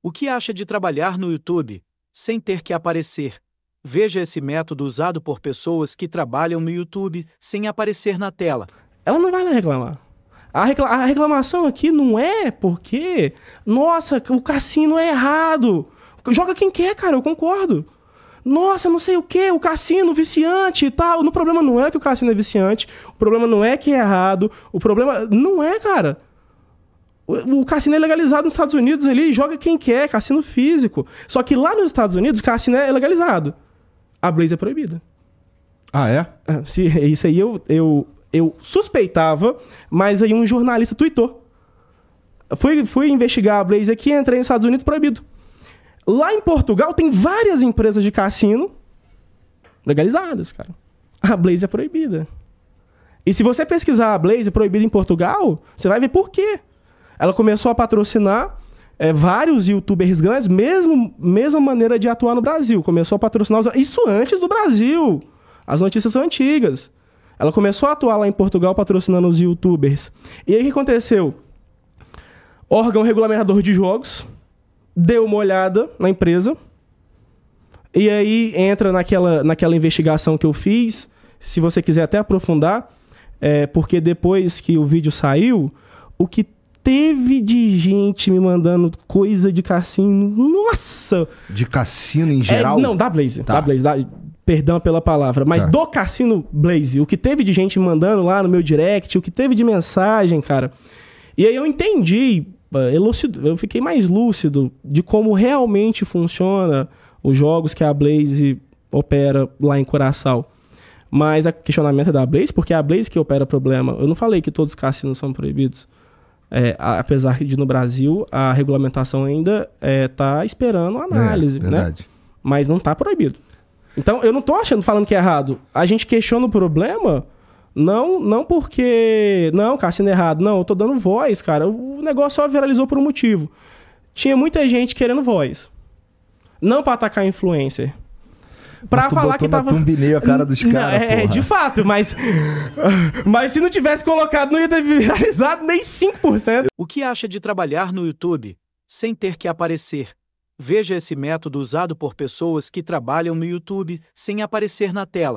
O que acha de trabalhar no YouTube, sem ter que aparecer? Veja esse método usado por pessoas que trabalham no YouTube sem aparecer na tela. Ela não vai lá reclamar. A, recla a reclamação aqui não é porque, nossa, o cassino é errado. Joga quem quer, cara, eu concordo. Nossa, não sei o que, o cassino viciante e tal. O problema não é que o cassino é viciante, o problema não é que é errado, o problema. Não é, cara. O, cassino é legalizado nos Estados Unidos ali, joga quem quer, cassino físico. Só que lá nos Estados Unidos, cassino é legalizado. A Blaze é proibida. Ah, é? Ah, se, isso aí eu, eu, eu suspeitava, mas aí um jornalista tweetou. Fui, fui investigar a Blaze aqui, entrei nos Estados Unidos proibido. Lá em Portugal tem várias empresas de cassino legalizadas, cara. A Blaze é proibida. E se você pesquisar a Blaze proibida em Portugal, você vai ver por quê. Ela começou a patrocinar é, vários youtubers grandes, mesmo, mesma maneira de atuar no Brasil. Começou a patrocinar os... Isso antes do Brasil. As notícias são antigas. Ela começou a atuar lá em Portugal patrocinando os youtubers. E aí o que aconteceu? Órgão regulamentador de jogos deu uma olhada na empresa. E aí entra naquela, naquela investigação que eu fiz. Se você quiser até aprofundar, é, porque depois que o vídeo saiu, o que teve de gente me mandando coisa de cassino. Nossa! De cassino em é, geral? É, não, da Blaze. Tá. Da Blaze, da, perdão pela palavra. Mas tá. do cassino Blaze, o que teve de gente me mandando lá no meu direct, o que teve de mensagem, cara. E aí eu entendi, eh, eu fiquei mais lúcido de como realmente funciona os jogos que a Blaze opera lá em Curaçao. Mas a questionamento é da Blaze, porque é a Blaze que opera problema. Eu não falei que todos os cassinos são proibidos. É, apesar de no Brasil a regulamentação ainda está é, tá esperando é, análise, é, né? Mas não está proibido. Então eu não estou achando falando que é errado. A gente questiona o problema não não porque não cassino é errado, não. Eu estou dando voz, cara. O negócio só viralizou por um motivo. Tinha muita gente querendo voz, não para atacar influencer pra falar que tava. Tumbinei a cara dos caras. É, porra. de fato, mas. mas se não tivesse colocado, não ia ter viralizado nem 5%. O que acha de trabalhar no YouTube sem ter que aparecer? Veja esse método usado por pessoas que trabalham no YouTube sem aparecer na tela.